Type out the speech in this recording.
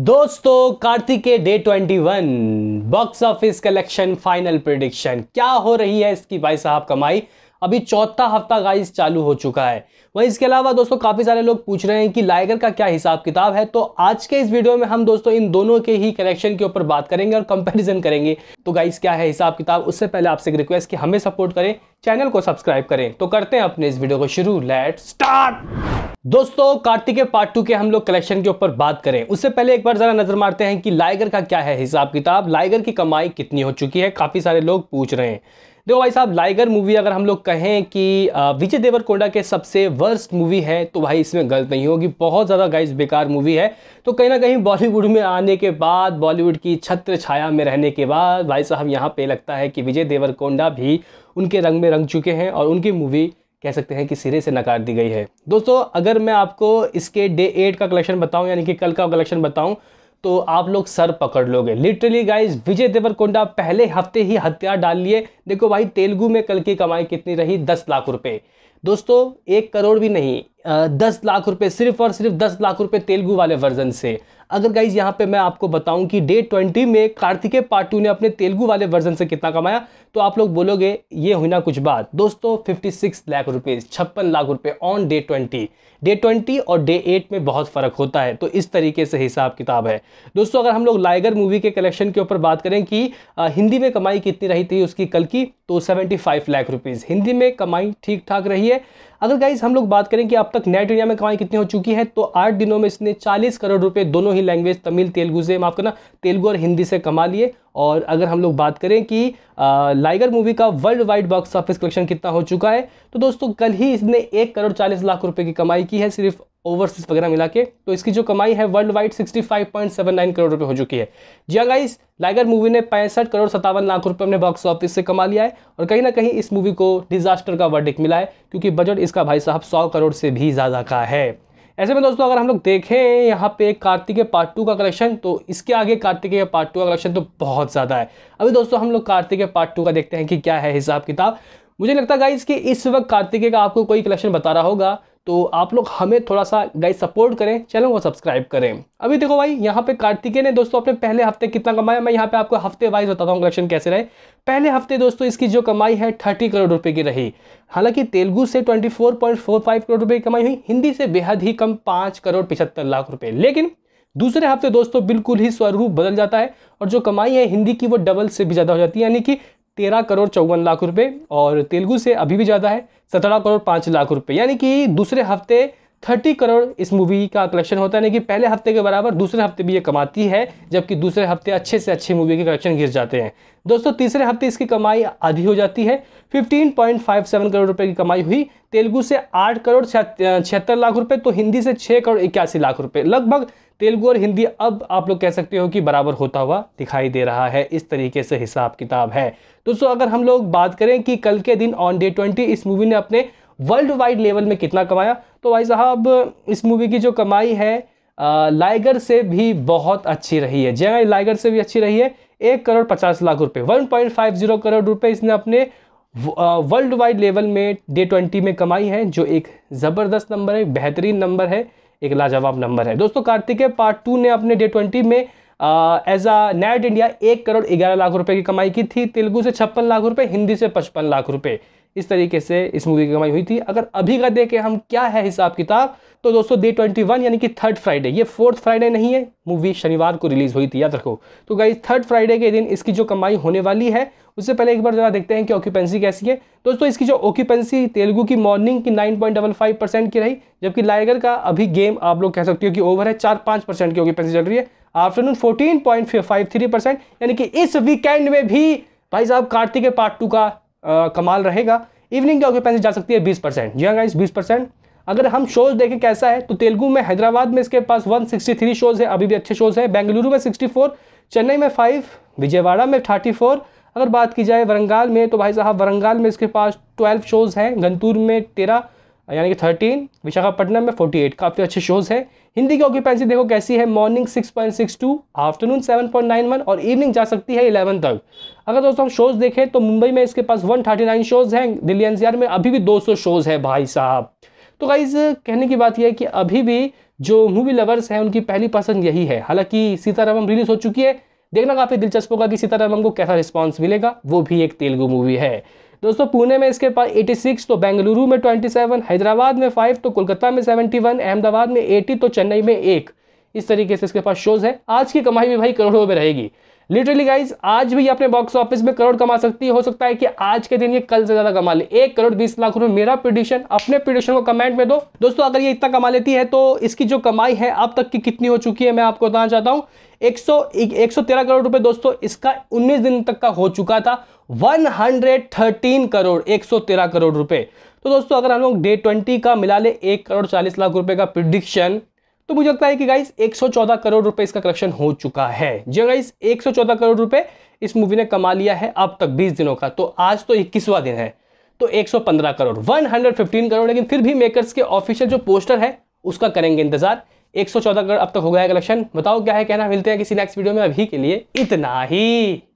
दोस्तों कार्तिक के day 21 box office collection final prediction क्या हो रही है इसकी भाई साहब कमाई अभी चौथा हफ्ता गाइस चालू हो चुका है वहीं इसके अलावा दोस्तों काफ़ी सारे लोग पूछ रहे हैं कि लाइगर का क्या हिसाब किताब है तो आज के इस वीडियो में हम दोस्तों इन दोनों के ही कलेक्शन के ऊपर बात करेंगे और कंपेरिजन करेंगे तो गाइस क्या है हिसाब किताब उससे पहले आपसे एक रिक्वेस्ट कि हमें सपोर्ट करें चैनल को सब्सक्राइब करें तो करते हैं अपने इस वीडियो को शुरू लेट स्टार्ट दोस्तों कार्तिके पार्ट टू के हम लोग कलेक्शन के ऊपर बात करें उससे पहले एक बार जरा नजर मारते हैं कि लाइगर का क्या है हिसाब किताब लाइगर की कमाई कितनी हो चुकी है काफी सारे लोग पूछ रहे हैं देखो भाई साहब लाइगर मूवी अगर हम लोग कहें कि विजय देवरकोंडा के सबसे वर्स्ट मूवी है तो भाई इसमें गलत नहीं होगी बहुत ज़्यादा गाइस बेकार मूवी है तो कहीं ना कहीं बॉलीवुड में आने के बाद बॉलीवुड की छत्र छाया में रहने के बाद भाई साहब यहाँ पे लगता है कि विजय देवरकोंडा भी उनके रंग में रंग चुके हैं और उनकी मूवी कह सकते हैं कि सिरे से नकार दी गई है दोस्तों अगर मैं आपको इसके डे एट का कलेक्शन बताऊँ यानी कि कल का कलेक्शन बताऊँ तो आप लोग सर पकड़ लोगे लिटरली गाइज विजय देवरकोंडा पहले हफ्ते ही हथियार डाल लिए देखो भाई तेलुगु में कल की कमाई कितनी रही दस लाख रुपए दोस्तों एक करोड़ भी नहीं दस लाख रुपए सिर्फ और सिर्फ दस लाख रुपए तेलुगु वाले वर्जन से अगर गाइज यहाँ पे मैं आपको बताऊं कि डे ट्वेंटी में कार्तिके पार्टू ने अपने तेलुगु वाले वर्जन से कितना कमाया तो आप लोग बोलोगे ये हुई ना कुछ बात दोस्तों फिफ्टी सिक्स लाख रुपए छप्पन लाख रुपए on day twenty day twenty और डे एट में बहुत फ़र्क होता है तो इस तरीके से हिसाब किताब है दोस्तों अगर हम लोग लाइगर मूवी के कलेक्शन के ऊपर बात करें कि हिंदी में कमाई कितनी रही थी उसकी कल की तो seventy five lakh rupees Hindi में कमाई ठीक ठाक रही है अगर गाइज हम लोग बात करें कि अब तक नेट इंडिया में कमाई कितनी हो चुकी है तो आठ दिनों में इसने चालीस करोड़ रुपये दोनों ही लैंग्वेज तमिल तेलुगु से माफ करना तेलुगु और हिंदी से कमा लिए और अगर हम लोग बात करें कि लाइगर मूवी का worldwide box office collection कितना हो चुका है तो दोस्तों कल ही इसने एक करोड़ चालीस लाख रुपए की कमाई की है सिर्फ ओवरसीज वगैरह मिला के तो इसकी जो कमाई है वर्ल्ड वाइड 65.79 करोड़ रुपए हो चुकी है जी हाँ गाइस लाइगर मूवी ने पैंसठ करोड़ सत्तावन लाख रुपए अपने बॉक्स ऑफिस से कमा लिया है और कहीं ना कहीं इस मूवी को डिजास्टर का वर्डिक मिला है क्योंकि बजट इसका भाई साहब सौ करोड़ से भी ज़्यादा का है ऐसे में दोस्तों अगर हम लोग देखें यहाँ पे कार्तिकेय पार्ट टू का कलेक्शन तो इसके आगे कार्तिकेय पार्ट टू का कलेक्शन तो बहुत ज़्यादा है अभी दोस्तों हम लोग कार्तिकेय पार्ट टू का देखते हैं कि क्या है हिसाब किताब मुझे लगता है गाइज कि इस वक्त कार्तिकेय का आपको कोई कलेक्शन बता रहा होगा तो आप लोग हमें थोड़ा सा गाइस सपोर्ट करें चैनल को सब्सक्राइब करें अभी देखो भाई यहाँ पे कार्तिकेय ने दोस्तों अपने पहले हफ्ते कितना कमाया मैं यहाँ पे आपको हफ्ते वाइज बताता हूँ कलेक्शन कैसे रहे पहले हफ्ते दोस्तों इसकी जो कमाई है थर्टी करोड़ रुपए की रही हालांकि तेलुगु से twenty four point four five crore रुपए की कमाई हुई हिंदी से बेहद ही कम पाँच करोड़ पिछहत्तर लाख रुपए लेकिन दूसरे हफ्ते दोस्तों बिल्कुल ही स्वरूप बदल जाता है और जो कमाई है हिंदी की वो डबल से भी ज़्यादा हो जाती है यानी कि तेरह करोड़ चौवन लाख रुपए और तेलुगु से अभी भी ज़्यादा है सत्रह करोड़ पाँच लाख रुपए यानी कि दूसरे हफ्ते थर्टी करोड़ इस मूवी का कलेक्शन होता है यानी कि पहले हफ्ते के बराबर दूसरे हफ्ते भी ये कमाती है जबकि दूसरे हफ्ते अच्छे से अच्छे मूवी के कलेक्शन गिर जाते हैं दोस्तों तीसरे हफ्ते इसकी कमाई आधी हो जाती है 15.57 करोड़ रुपए की कमाई हुई तेलुगु से 8 करोड़ छिहत्तर लाख रुपए तो हिंदी से 6 करोड़ इक्यासी लाख रुपए लगभग तेलुगु और हिंदी अब आप लोग कह सकते हो कि बराबर होता हुआ दिखाई दे रहा है इस तरीके से हिसाब किताब है दोस्तों अगर हम लोग बात करें कि कल के दिन ऑन डे ट्वेंटी इस मूवी ने अपने वर्ल्ड वाइड लेवल में कितना कमाया तो भाई साहब इस मूवी की जो कमाई है लाइगर से भी बहुत अच्छी रही है जय हाँ, लाइगर से भी अच्छी रही है एक करोड़ पचास लाख रुपए one point five zero crore रुपए इसने अपने वर्ल्ड वाइड लेवल में डे ट्वेंटी में कमाई है जो एक ज़बरदस्त नंबर है बेहतरीन नंबर है एक लाजवाब नंबर है दोस्तों कार्तिकेय पार्ट टू ने अपने डे ट्वेंटी में एज अ नैट इंडिया एक करोड़ ग्यारह लाख रुपए की कमाई की थी तेलुगु से छप्पन लाख रुपए हिंदी से पचपन लाख रुपए इस तरीके से इस मूवी की कमाई हुई थी अगर अभी का देखें हम क्या है हिसाब किताब तो दोस्तों डे ट्वेंटी वन यानी कि थर्ड फ्राइडे ये फोर्थ फ्राइडे नहीं है मूवी शनिवार को रिलीज़ हुई थी याद रखो तो गाइज थर्ड फ्राइडे के दिन इसकी जो कमाई होने वाली है उससे पहले एक बार ज़रा देखते हैं कि ऑक्यूपेंसी कैसी है दोस्तों इसकी जो ऑक्यूपेंसी तेलुगू की मॉर्निंग की nine point double five percent की रही जबकि लाइगर का अभी गेम आप लोग कह सकते हो कि ओवर है चार पाँच परसेंट की ऑक्यूपेंसी चल रही है afternoon fourteen point five three percent यानी कि इस वीकेंड में भी भाई साहब कार्तिक के पार्ट टू का कमाल रहेगा इवनिंग की ऑक्यूपेंसी जा सकती है बीस परसेंट जी हाँ बीस परसेंट अगर हम शोज़ देखें कैसा है तो तेलुगु में हैदराबाद में इसके पास 163 शोज़ है अभी भी अच्छे शोज़ हैं बेंगलुरु में 64 चेन्नई में 5 विजयवाड़ा में 34 अगर बात की जाए वरंगाल में तो भाई साहब वरंगाल में इसके पास 12 शोज़ हैं गंतूर में तेरह यानी कि थर्टीन विशाखापट्टनम में फोर्टी एट काफ़ी अच्छे शोज़ हैं हिंदी की ऑक्यूपेंसी देखो कैसी है morning six point six two afternoon seven point nine one और इवनिंग जा सकती है इलेवन तक अगर दोस्तों हम शोज़ देखें तो मुंबई में इसके पास वन थर्टी नाइन शोज़ हैं दिल्ली एनसीआर में अभी भी दो सौ शोज़ है भाई साहब तो गाइज कहने की बात यह है कि अभी भी जो मूवी लवर्स हैं उनकी पहली पसंद यही है हालांकि सीतारामम रिलीज़ हो चुकी है देखना काफ़ी दिलचस्प होगा कि सीतारामम को कैसा रिस्पॉन्स मिलेगा वो भी एक तेलुगु मूवी है दोस्तों पुणे में इसके पास 86 तो बेंगलुरु में 27 हैदराबाद में 5 तो कोलकाता में 71 अहमदाबाद में 80 तो चेन्नई में एक इस तरीके से इसके पास शोज है आज की कमाई भी भाई करोड़ों में रहेगी लिटरली गाइज आज भी अपने बॉक्स ऑफिस में करोड़ कमा सकती है हो सकता है कि आज के दिन ये कल से ज़्यादा कमा ले एक करोड़ बीस लाख रुपए मेरा प्रिडिक्शन अपने प्रिडिक्शन को कमेंट में दो दोस्तों अगर ये इतना कमा लेती है तो इसकी जो कमाई है अब तक की कितनी हो चुकी है मैं आपको बताना चाहता हूँ एक सौ एक सौ तेरह करोड़ रुपए दोस्तों इसका उन्नीस दिन तक का हो चुका था वन हंड्रेड थर्टीन करोड़ एक सौ तेरह करोड़ रुपए तो दोस्तों अगर हम लोग डे ट्वेंटी का मिला ले एक करोड़ चालीस लाख रुपए का प्रिडिक्शन तो मुझे लगता है कि गाइस 114 करोड़ रुपए इसका कलेक्शन हो चुका है जी गाइस 114 करोड़ रुपए इस मूवी ने कमा लिया है अब तक 20 दिनों का तो आज तो इक्कीसवा दिन है तो 115 करोड़ 115 करोड़ लेकिन फिर भी मेकर्स के ऑफिशियल जो पोस्टर है उसका करेंगे इंतजार 114 करोड़ अब तक हो गया है कलेक्शन बताओ क्या है कहना मिलते हैं किसी नेक्स्ट वीडियो में अभी के लिए इतना ही